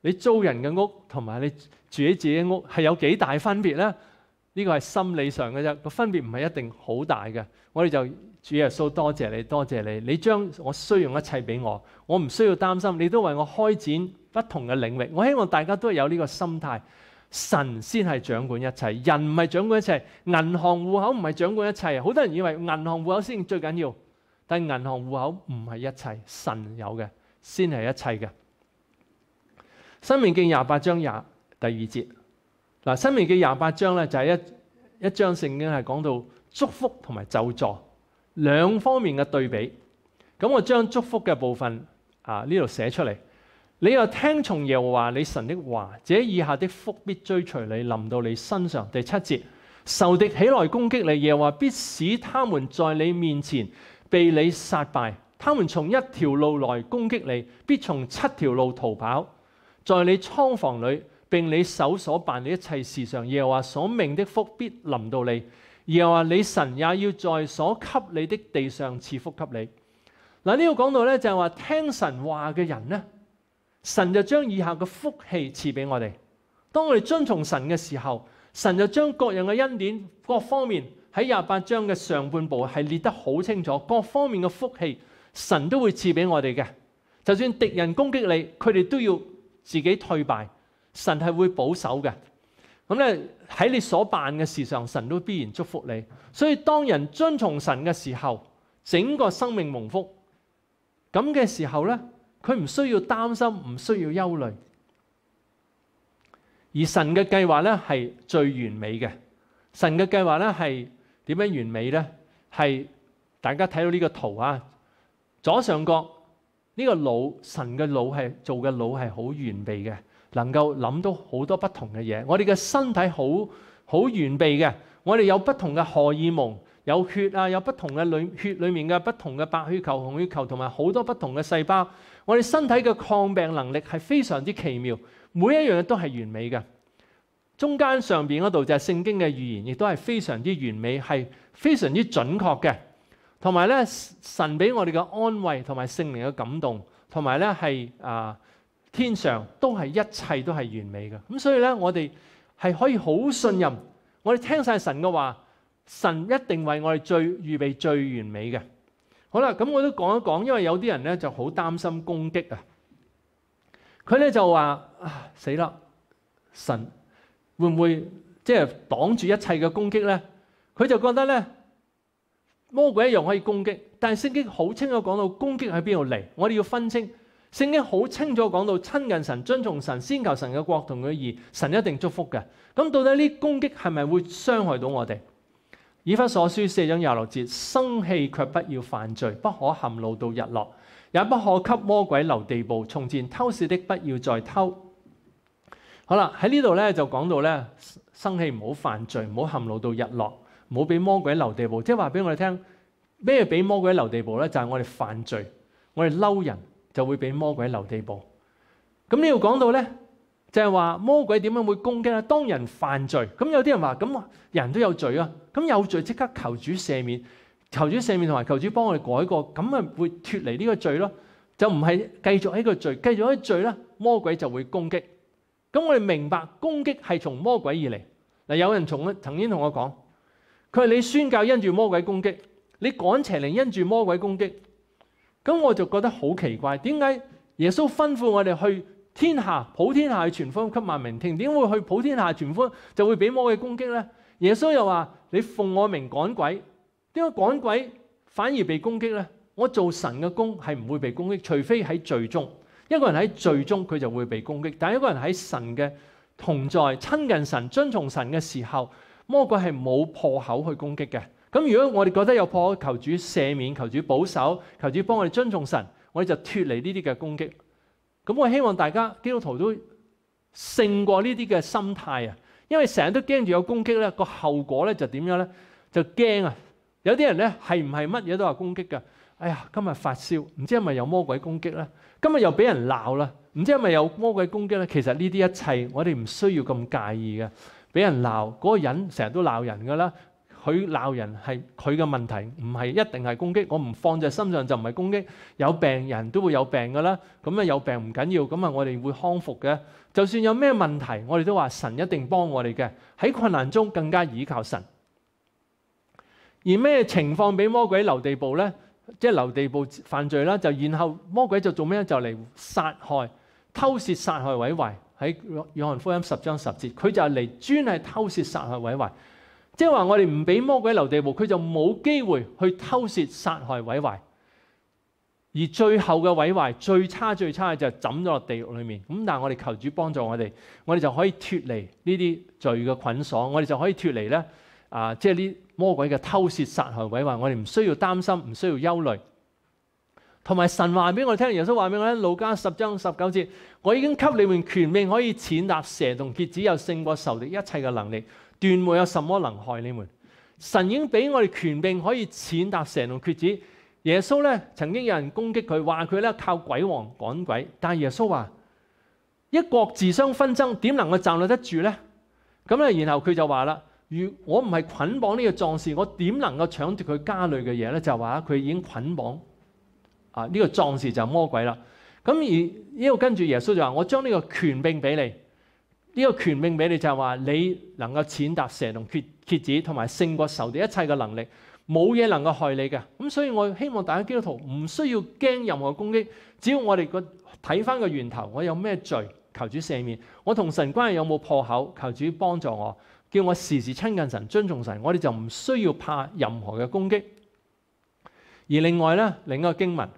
Speaker 1: 你租人嘅屋同埋你住喺自己屋係有幾大分別咧？呢個係心理上嘅啫，個分別唔係一定好大嘅。我哋就。主耶稣，多谢你，多谢你，你将我需用一切俾我，我唔需要担心，你都为我开展不同嘅领域。我希望大家都有呢个心态，神先系掌管一切，人唔系掌管一切，银行户口唔系掌管一切。好多人以为银行户口先最紧要，但系银行户口唔系一切，神有嘅先系一切嘅。新命记廿八章廿第二节，嗱，新命记廿八章咧就系一一张圣经系讲到祝福同埋咒助。两方面嘅對比，咁我將祝福嘅部分啊呢度寫出嚟。你又聽從耶和華你神的話，這以下的福必追隨你，臨到你身上。第七節，仇敵起來攻擊你，耶和華必使他們在你面前被你殺敗。他們從一條路來攻擊你，必從七條路逃跑，在你倉房裏並你手所辦嘅一切事上，耶和華所命的福必臨到你。又话你神也要在所给你的地上赐福给你。嗱呢度讲到咧就系话听神话嘅人咧，神就将以下嘅福气赐俾我哋。当我哋遵从神嘅时候，神就将各样嘅恩典，各方面喺廿八章嘅上半部系列得好清楚，各方面嘅福气，神都会赐俾我哋嘅。就算敌人攻击你，佢哋都要自己退败，神系会保守嘅。咁咧喺你所办嘅事上，神都必然祝福你。所以当人遵从神嘅时候，整个生命蒙福。咁嘅时候咧，佢唔需要担心，唔需要忧虑。而神嘅计划咧系最完美嘅。神嘅计划咧系点样完美咧？系大家睇到呢个图啊，左上角呢个脑，神嘅脑系做嘅脑系好完备嘅。能夠諗到好多不同嘅嘢，我哋嘅身體好好完备嘅，我哋有不同嘅荷爾蒙，有血啊，有不同嘅血里面嘅不同嘅白血球、红血球，同埋好多不同嘅細胞。我哋身體嘅抗病能力係非常之奇妙，每一樣都係完美嘅。中間上边嗰度就係聖經嘅预言，亦都係非常之完美，係非常之準確嘅。同埋咧，神俾我哋嘅安慰同埋聖靈嘅感動，同埋咧係啊。天上都系一切都系完美嘅，咁所以咧，我哋系可以好信任，我哋听晒神嘅话，神一定为我哋最预备最完美嘅。好啦，咁我都讲一讲，因为有啲人咧就好担心攻击啊，佢咧就话啊死啦，神会唔会即系挡住一切嘅攻击咧？佢就觉得咧魔鬼一样可以攻击，但系圣经好清楚讲到攻击喺边度嚟，我哋要分清。圣经好清楚講到親近神、尊重神、先求神嘅國同佢義，神一定祝福嘅。咁到底呢攻擊係咪會傷害到我哋？以弗所書四章廿六節：生氣卻不要犯罪，不可含怒到日落，也不可給魔鬼留地步。從前偷事的不要再偷。好啦，喺呢度咧就講到咧，生氣唔好犯罪，唔好含怒到日落，唔好俾魔鬼留地步。即係話俾我哋聽咩俾魔鬼留地步咧？就係我哋犯罪，我哋嬲人。就會俾魔鬼留地步。咁呢度講到咧，就係話魔鬼點樣會攻擊咧？當人犯罪，咁有啲人話：，咁人都有罪啊！咁有罪即刻求主赦免，求主赦免同埋求主幫我哋改過，咁咪會脱離呢個罪咯。就唔係繼續喺個罪，繼續喺罪咧，魔鬼就會攻擊。咁我哋明白攻擊係從魔鬼而嚟。嗱，有人从曾經同我講：，佢你宣教因住魔鬼攻擊，你赶邪靈因住魔鬼攻擊。咁我就覺得好奇怪，點解耶穌吩咐我哋去天下普天下傳福音給萬民聽，點會去普天下传福音就會俾魔鬼攻擊咧？耶穌又話：你奉我名趕鬼，點解趕鬼反而被攻擊咧？我做神嘅功係唔會被攻擊，除非喺最终一個人喺最终佢就會被攻擊。但系一個人喺神嘅同在、親近神、遵从神嘅時候，魔鬼係冇破口去攻擊嘅。咁如果我哋覺得有破，求主赦免，求主保守，求主幫我哋尊重神，我哋就脱離呢啲嘅攻擊。咁我希望大家基督徒都勝過呢啲嘅心態啊，因為成日都驚住有攻擊咧，個後果咧就點樣咧？就驚啊！有啲人咧係唔係乜嘢都話攻擊嘅？哎呀，今日發燒，唔知係咪有魔鬼攻擊咧？今日又俾人鬧啦，唔知係咪有魔鬼攻擊咧？其實呢啲一切我哋唔需要咁介意嘅。俾人鬧嗰個人成日都鬧人噶啦。佢鬧人係佢嘅問題，唔係一定係攻擊。我唔放在心上就唔係攻擊。有病人都會有病噶啦，咁啊有病唔緊要，咁啊我哋會康復嘅。就算有咩問題，我哋都話神一定幫我哋嘅。喺困難中更加倚靠神。而咩情況俾魔鬼留地步咧？即係留地步犯罪啦，就然後魔鬼就做咩就嚟殺害、偷竊、殺害、毀壞。喺《雅翰福音》十章十節，佢就嚟專係偷竊、殺害、毀壞。即系话我哋唔俾魔鬼留地步，佢就冇机会去偷窃、杀害、毁坏。而最后嘅毁坏最差最差嘅就抌咗落地狱里面。咁但系我哋求主帮助我哋，我哋就可以脱离呢啲罪嘅捆锁，我哋就可以脱离咧啊！即系呢魔鬼嘅偷窃、杀害、毁坏，我哋唔需要担心，唔需要忧虑。同埋神话俾我哋听，耶稣话俾我听，路加十章十九节：，我已经给你们权柄，可以践踏蛇同蝎子，又胜过仇敌一切嘅能力。断没有什么能害你们，神已经俾我哋权柄可以践踏蛇龙橛子。耶稣咧曾经有人攻击佢，话佢咧靠鬼王赶鬼，但系耶稣话：一国自相纷争，点能够站立得住咧？咁咧，然后佢就话啦：如我唔系捆绑呢个壮士，我点能够抢夺佢家里嘅嘢咧？就系话佢已经捆绑啊呢个壮士就魔鬼啦。咁而呢路跟住耶稣就话：我将呢个权柄俾你。呢個權柄俾你，就係話你能夠踐踏蛇同蝎子，同埋勝過仇敵一切嘅能力，冇嘢能夠害你嘅。咁所以我希望大家基督徒唔需要驚任何攻擊，只要我哋個睇翻個源頭，我有咩罪，求主赦免；我同神關係有冇破口，求主幫助我，叫我時時親近神、尊重神，我哋就唔需要怕任何嘅攻擊。而另外咧，另一經文。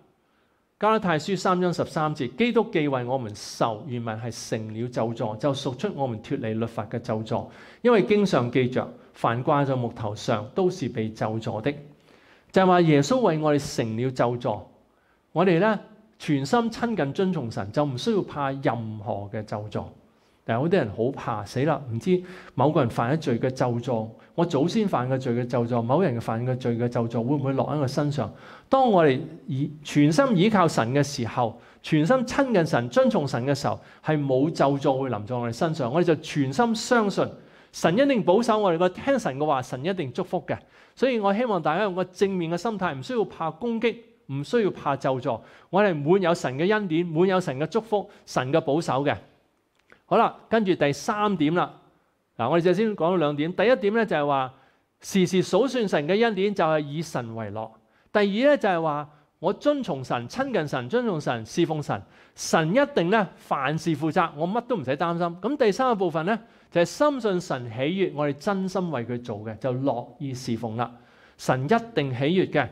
Speaker 1: 加拉太書三章十三節，基督既為我們受，原文係成了咒助，就赎出我們脱離律法嘅咒助。因為經常記着，凡掛在木頭上都是被咒助的，就系話耶穌為我哋成了咒助。我哋咧全心親近遵從神，就唔需要怕任何嘅咒助。但係好多人好怕死啦，唔知某個人犯咗罪嘅咒状，我祖先犯嘅罪嘅咒状，某人犯嘅罪嘅咒状，會唔會落喺我身上？當我哋以全心倚靠神嘅時候，全心親近神、遵重神嘅時候，係冇咒状會臨在我哋身上。我哋就全心相信神一定保守我哋個聽神嘅話，神一定祝福嘅。所以我希望大家用個正面嘅心態，唔需要怕攻擊，唔需要怕咒助，我哋滿有神嘅恩典，滿有神嘅祝福，神嘅保守嘅。好啦，跟住第三点啦。嗱，我哋就先讲咗两点。第一点咧就系话时时数算神嘅恩典，就系以神为乐。第二咧就系话我遵从神、亲近神、尊重神、侍奉神。神一定咧凡事负责，我乜都唔使担心。咁第三个部分咧就系深信神喜悦我哋真心为佢做嘅，就乐意侍奉啦。神一定喜悦嘅。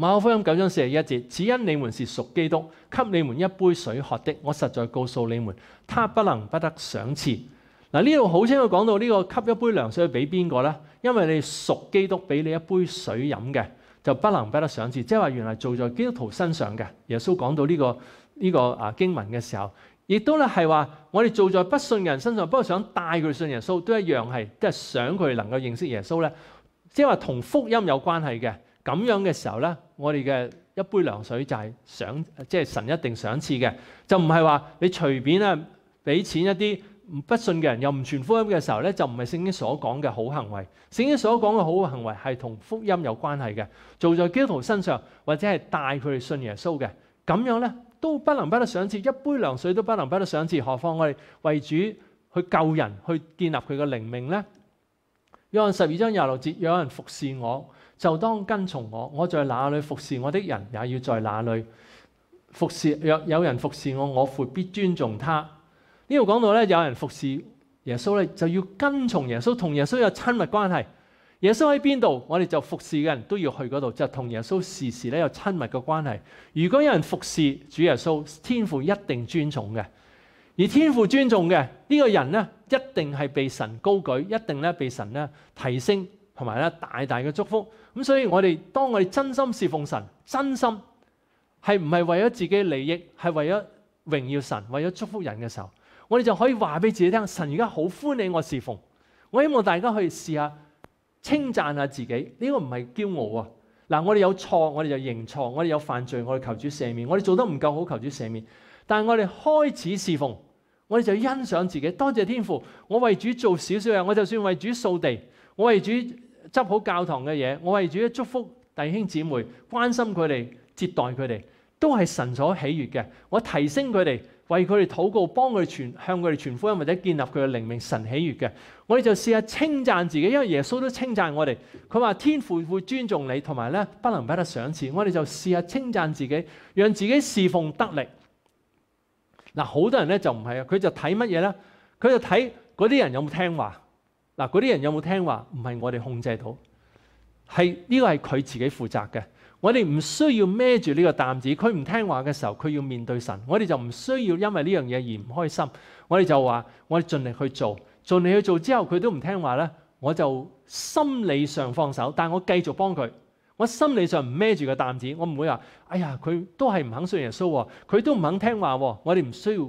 Speaker 1: 马可福音九章四十一节，只因你们是属基督，给你们一杯水喝的，我实在告诉你们，他不能不得赏赐。嗱呢度好清楚讲到呢个，给一杯凉水俾边个咧？因为你属基督，俾你一杯水饮嘅，就不能不得赏赐。即系话，原来做在基督徒身上嘅，耶稣讲到呢个呢个啊经文嘅时候，亦都咧系话，我哋做在不信人身上，不过想带佢信耶稣，都一样系即系想佢能够认识耶稣咧，即系话同福音有关系嘅。咁樣嘅時候咧，我哋嘅一杯涼水就係賞，即係神一定賞賜嘅，就唔係話你隨便咧俾錢一啲不信嘅人又唔傳福音嘅時候咧，就唔係聖經所講嘅好行為。聖經所講嘅好行為係同福音有關係嘅，做在基督徒身上或者係帶佢哋信耶穌嘅，咁樣咧都不能不得賞賜一杯涼水都不能不得賞賜，何況我哋為主去救人去建立佢嘅靈命咧？有人十二章廿六節有人服侍我。就當跟從我，我在哪里服侍我的人，也要在哪里服侍。若有人服侍我，我必尊重他。呢度講到咧，有人服侍耶穌咧，就要跟從耶穌，同耶穌有親密關係。耶穌喺邊度，我哋就服侍嘅人都要去嗰度，就同耶穌時時咧有親密嘅關係。如果有人服侍主耶穌，天父一定尊重嘅。而天父尊重嘅呢個人咧，一定係被神高舉，一定咧被神咧提升。同埋咧，大大嘅祝福。咁所以我哋，当我哋真心侍奉神，真心系唔系为咗自己嘅利益，系为咗荣耀神，为咗祝福人嘅时候，我哋就可以话俾自己听，神而家好欢喜我侍奉。我希望大家去试下称赞下自己，呢个唔系骄傲啊！嗱，我哋有错，我哋就认错；我哋有犯罪，我哋求主赦免；我哋做得唔够好，求主赦免。但系我哋开始侍奉，我哋就欣赏自己，多谢天父，我为主做少少嘢，我就算为主扫地，我为主。執好教堂嘅嘢，我為主祝福弟兄姊妹，關心佢哋，接待佢哋，都係神所喜悅嘅。我提升佢哋，為佢哋禱告，幫佢哋傳向佢哋傳福音，或者建立佢嘅靈命，神喜悅嘅。我哋就試下稱讚自己，因為耶穌都稱讚我哋，佢話天父會尊重你，同埋咧不能不得賞賜。我哋就試下稱讚自己，讓自己侍奉得力。嗱，好多人咧就唔係啊，佢就睇乜嘢咧？佢就睇嗰啲人有冇聽話。嗱，嗰啲人有冇听话？唔系我哋控制到，系呢个系佢自己负责嘅。我哋唔需要孭住呢个担子。佢唔听话嘅时候，佢要面对神。我哋就唔需要因为呢样嘢而唔开心。我哋就话我哋尽力去做，尽力去做之后，佢都唔听话咧，我就心理上放手，但我继续帮佢。我心理上唔孭住个担子，我唔会话哎呀，佢都系唔肯信耶稣，佢都唔肯听话。我哋唔需要。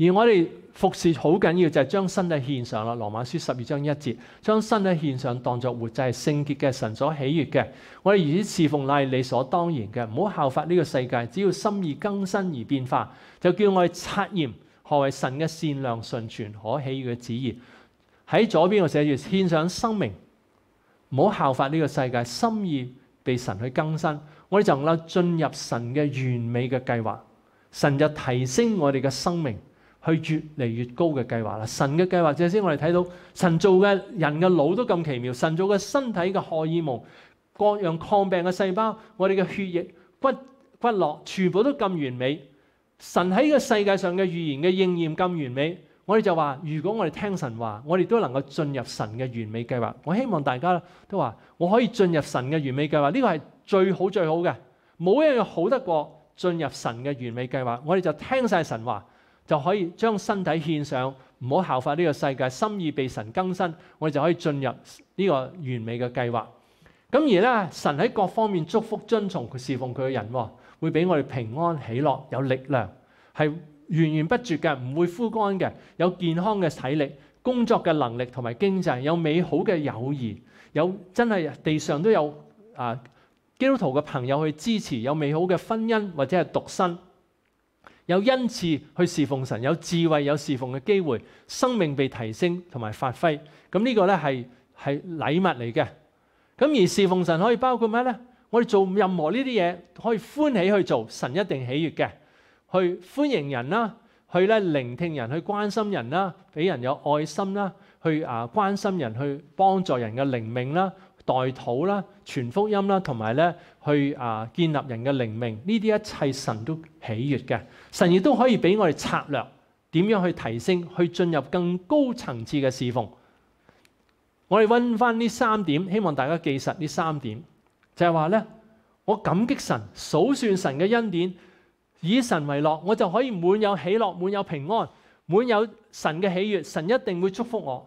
Speaker 1: 而我哋服侍好紧要就系将身体献上啦，《罗马书》十二章一节，将身体献上当作活祭，圣洁嘅神所喜悦嘅。我哋如此侍奉，乃理所当然嘅，唔好效法呢个世界。只要心意更新而变化，就叫我去察验何为神嘅善良、纯全、可喜悦嘅旨意。喺左边我写住献上生命，唔好效法呢个世界，心意被神去更新，我哋就能够进入神嘅完美嘅计划。神就提升我哋嘅生命。去越嚟越高嘅计划啦！神嘅计划，即先我哋睇到神做嘅人嘅脑都咁奇妙，神做嘅身体嘅荷尔蒙、各样抗病嘅细胞，我哋嘅血液、骨骨络，全部都咁完美。神喺呢个世界上嘅预言嘅应验咁完美，我哋就话：如果我哋听神话，我哋都能够进入神嘅完美计划。我希望大家都话：我可以进入神嘅完美计划，呢个系最好最好嘅，冇一样好得过进入神嘅完美计划。我哋就听晒神话。就可以將身體獻上，唔好效法呢個世界，心意被神更新，我哋就可以進入呢個完美嘅計劃。咁而咧，神喺各方面祝福遵從佢侍奉佢嘅人，會俾我哋平安喜樂，有力量，係源源不絕嘅，唔會枯乾嘅，有健康嘅體力、工作嘅能力同埋經濟，有美好嘅友誼，有真係地上都有啊基督徒嘅朋友去支持，有美好嘅婚姻或者係獨身。有恩赐去侍奉神，有智慧有侍奉嘅机会，生命被提升同埋发挥，咁呢个咧系系礼物嚟嘅。咁而侍奉神可以包括咩咧？我哋做任何呢啲嘢，可以欢喜去做，神一定喜悦嘅。去欢迎人啦，去咧聆听人，去关心人啦，俾人有爱心啦，去啊关心人，去帮助人嘅灵命啦。代土啦、全福音啦，同埋咧去啊建立人嘅灵命，呢啲一切神都喜悦嘅，神亦都可以俾我哋策略点样去提升，去进入更高层次嘅侍奉。我哋温翻呢三点，希望大家记实呢三点，就系话咧，我感激神，数算神嘅恩典，以神为乐，我就可以满有喜乐、满有平安、满有神嘅喜悦，神一定会祝福我。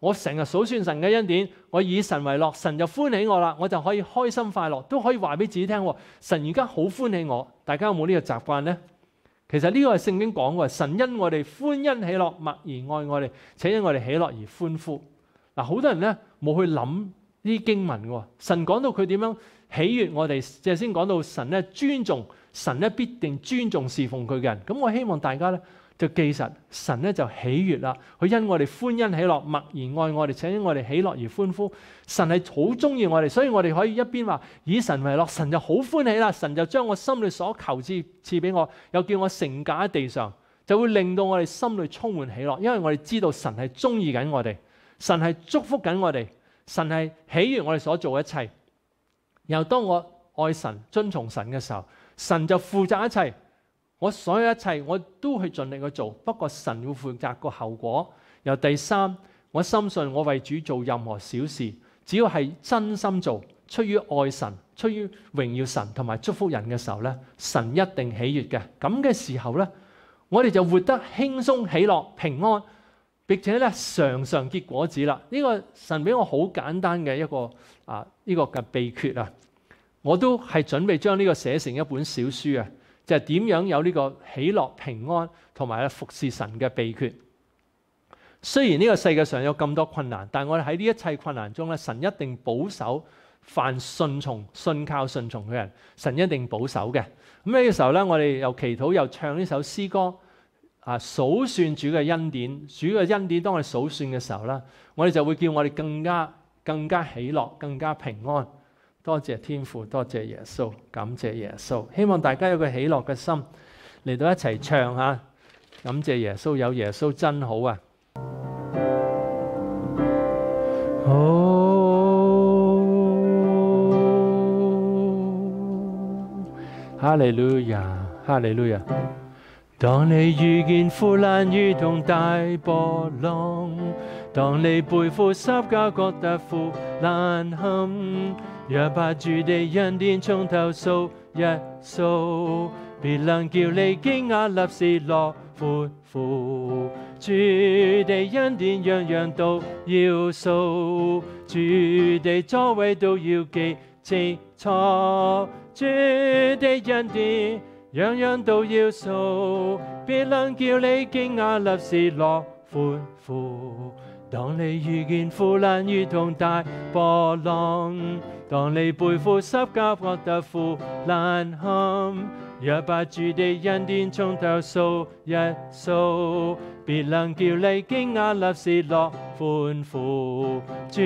Speaker 1: 我成日数算神嘅恩典，我以神为乐，神就欢喜我啦，我就可以开心快乐，都可以话俾自己听。神而家好欢喜我，大家有冇呢个习惯呢？其实呢个系圣经讲嘅，神因我哋欢欣喜乐，默而爱我哋，且因我哋喜乐而欢呼。嗱，好多人咧冇去谂呢经文嘅，神讲到佢点样喜悦我哋，即系先讲到神咧尊重，神咧必定尊重侍奉佢嘅人。咁我希望大家咧。就記實，神咧就喜悅啦，佢因我哋歡欣喜樂，默然愛我哋，因我哋喜樂而歡呼。神係好中意我哋，所以我哋可以一邊話以神為樂，神就好歡喜啦。神就將我心裏所求之賜俾我，又叫我成架喺地上，就會令到我哋心裏充滿喜樂，因為我哋知道神係中意緊我哋，神係祝福緊我哋，神係喜悅我哋所做嘅一切。然後當我愛神、遵從神嘅時候，神就負責一切。我所有一切我都去尽力去做，不过神会负责个后果。又第三，我深信我为主做任何小事，只要系真心做，出于爱神、出于荣耀神同埋祝福人嘅时候咧，神一定喜悦嘅。咁嘅时候咧，我哋就活得轻松、喜乐、平安，并且咧常常结果子啦。呢个神俾我好简单嘅一个啊呢个嘅秘诀啊，我都系准备将呢个写成一本小书啊。就係點樣有呢個喜樂、平安同埋服侍神嘅秘訣？雖然呢個世界上有咁多困難，但我哋喺呢一切困難中咧，神一定保守凡順從、信靠、順從嘅人，神一定保守嘅。咁呢個時候咧，我哋又祈禱又唱呢首詩歌，啊，數算主嘅恩典，主嘅恩典當我哋數算嘅時候咧，我哋就會叫我哋更加更加喜樂、更加平安。多謝天父，多謝耶穌，感謝耶穌。希望大家有個喜樂嘅心嚟到一齊唱下。感謝耶穌，有耶穌真好啊！好，哈利路亞，
Speaker 2: 哈利路亞。當你遇見腐爛如同大波浪。当你背负三加觉得苦难堪，若怕住地恩典从头数一数，别能叫你惊讶，立时乐欢呼。住地恩典样样都要数，住地座位都要记清楚。住地恩典样样都要数，别能叫你惊讶，立时乐欢呼。当你遇见苦难，如同大波浪；
Speaker 1: 当你背负湿甲，恶得苦难堪。若把注的恩典，从头数一数，别能叫你惊讶，立时乐欢呼。注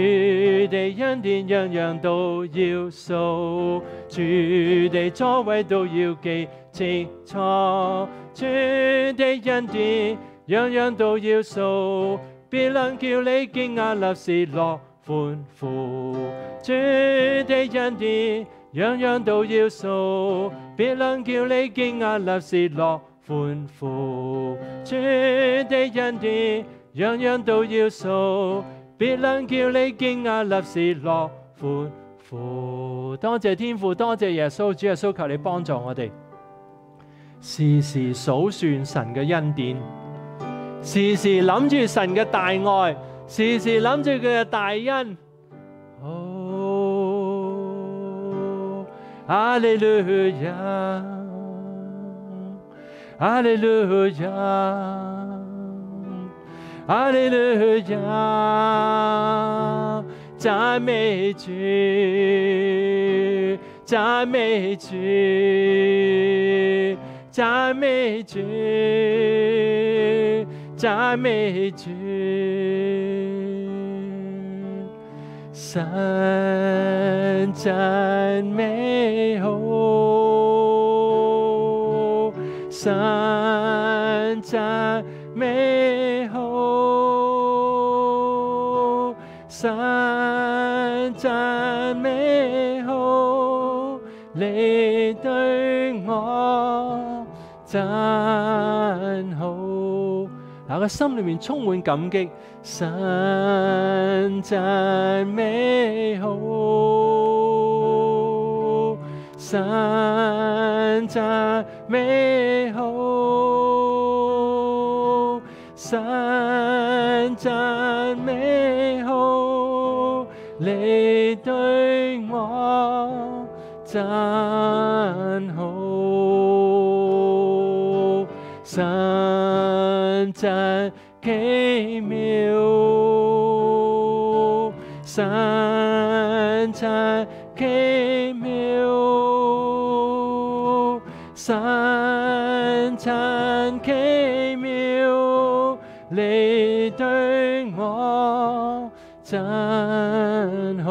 Speaker 1: 的恩典，样样
Speaker 2: 都要数；注的座位，都要记清楚。注的恩典，样样都要数。别冷叫你惊讶，立时乐欢呼；主的恩典，样样都要数。别冷叫你惊
Speaker 1: 讶，立时乐欢呼；主的恩典，样样都要数。别冷叫你惊讶，立时乐欢呼。多谢天父，多谢耶稣，主耶稣求你帮助我哋，时时数算神嘅恩典。时时谂住神嘅大爱，时时谂住佢嘅大恩。
Speaker 2: 哦，
Speaker 1: 利路亚，
Speaker 2: 利路亚，利路亚，赞美主，赞美主，赞美主。赞美主，神赞美酒，山珍。我心里面充满感激，神赞美好，神赞美好，神赞美好，你对我赞好。神。善奇妙，神，善奇妙，善善奇妙，你对我真好，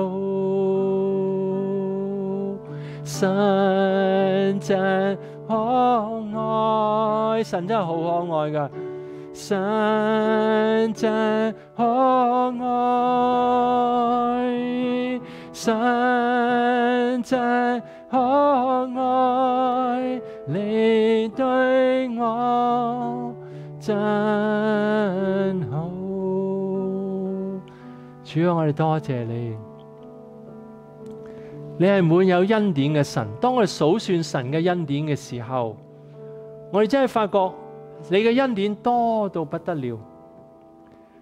Speaker 2: 神真可爱，神真好可爱噶。神真可爱，神真可爱，你对我真好。
Speaker 1: 主啊，我哋多谢你，你系满有恩典嘅神。当我哋数算神嘅恩典嘅时候，我哋真系发觉。你嘅恩典多到不得了，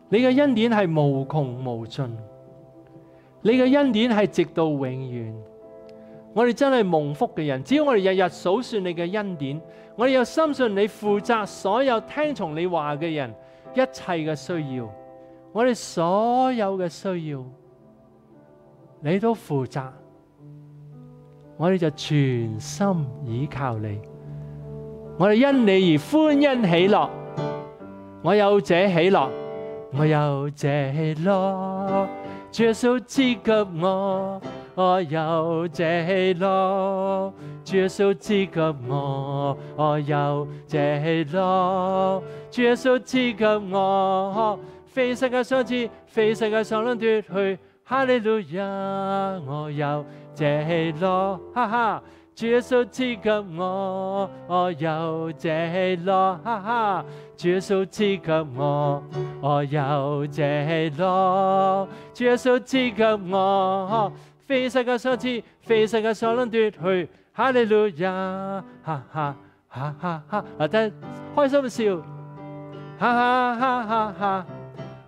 Speaker 1: 你嘅恩典系无穷无尽，你嘅恩典系直到永远。我哋真系蒙福嘅人，只要我哋日日数算你嘅恩典，我哋又深信你负责所有听从你话嘅人一切嘅需要，我哋所有嘅需要，你都负责。我哋就全心倚靠你。我哋因你而欢欣喜乐，我有这喜乐，我有这喜乐。主耶稣赐给我，
Speaker 2: 我有这喜乐。主耶稣赐给我，我有这喜乐。主耶稣赐给我，非世界所知，非世界上能夺去。哈利路亚，我有这喜乐，哈哈。主耶稣赐给我，我有这乐，哈哈！主耶稣赐给我，我有这乐，主耶稣赐给我，非世界所赐，非世界所能夺去，哈利路亚，哈哈哈哈哈！啊，得开心笑，哈哈哈哈！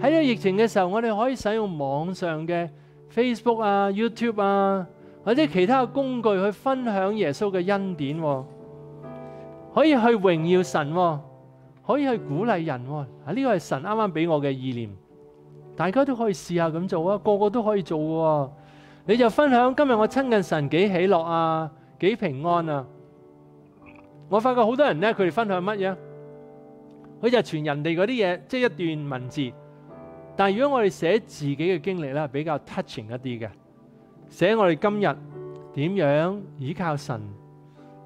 Speaker 1: 喺呢个疫情嘅时候，我哋可以使用网上嘅 Facebook 啊、YouTube 啊，或者其他嘅工具去分享耶稣嘅恩典，可以去荣耀神，可以去鼓励人。啊，呢个系神啱啱俾我嘅意念，大家都可以试下咁做啊，个个都可以做嘅。你就分享今日我亲近神几喜乐啊，几平安啊。我发觉好多人咧，佢哋分享乜嘢？佢就传人哋嗰啲嘢，即系一段文字。但系如果我哋写自己嘅经历咧，比较 touching 一啲嘅，写我哋今日点样依靠神，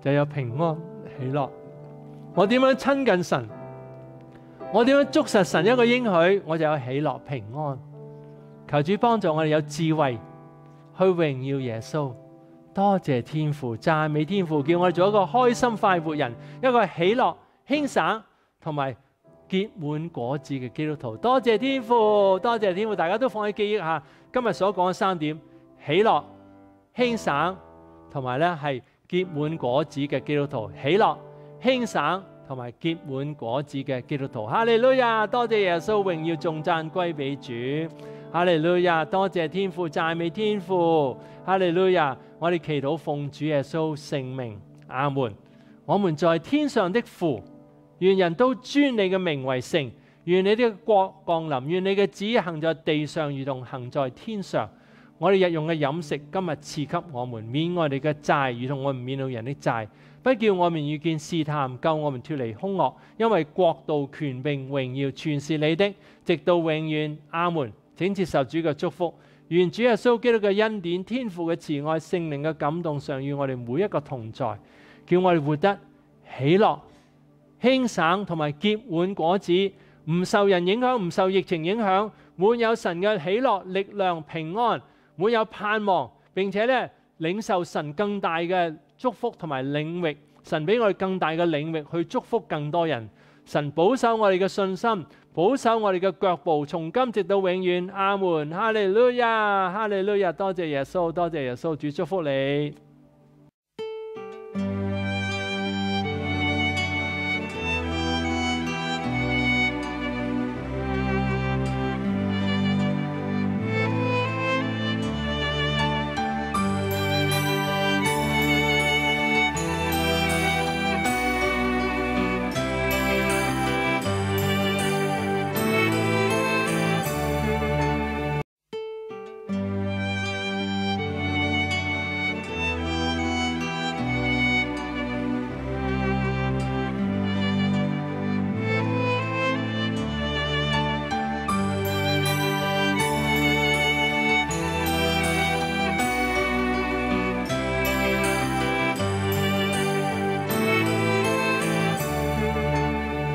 Speaker 1: 就有平安喜乐。我点样亲近神？我点样捉实神一个应许，我就有喜乐平安。求主帮助我哋有智慧去荣耀耶稣。多谢天父赞美天父，叫我哋做一个开心快活人，一个喜乐轻省同埋。结满果子嘅基督徒，多谢天父，多谢天父，大家都放喺记忆下今日所讲嘅三点：喜乐、轻省，同埋咧系结满果子嘅基督徒。喜乐、轻省，同埋结满果子嘅基督徒。哈利路亚，多谢耶稣，荣耀重赞归俾主。哈利路亚，多谢天父，赞美天父。哈利路亚，我哋祈祷奉主耶稣圣名，阿门。我们在天上的父。愿人都尊你嘅名为圣，愿你嘅国降临，愿你嘅旨行在地上，如同行在天上。我哋日用嘅饮食今日赐给我们，免我哋嘅债如同我们免了人的债，不叫我们遇见试探，救我们脱离凶恶。因为国度、权柄、荣耀全是你的，直到永远。阿门。请接受主嘅祝福，愿主耶稣基督嘅恩典、天父嘅慈爱、圣灵嘅感动上与我哋每一个同在，叫我哋活得喜乐。轻省同埋结满果子，唔受人影响，唔受疫情影响，满有神嘅喜乐、力量、平安，满有盼望，并且咧领受神更大嘅祝福同埋领域。神俾我哋更大嘅领域去祝福更多人。神保守我哋嘅信心，保守我哋嘅脚步，从今直到永远。阿门！哈利路亚！哈利路亚！多谢耶稣，多谢耶稣，主祝福你。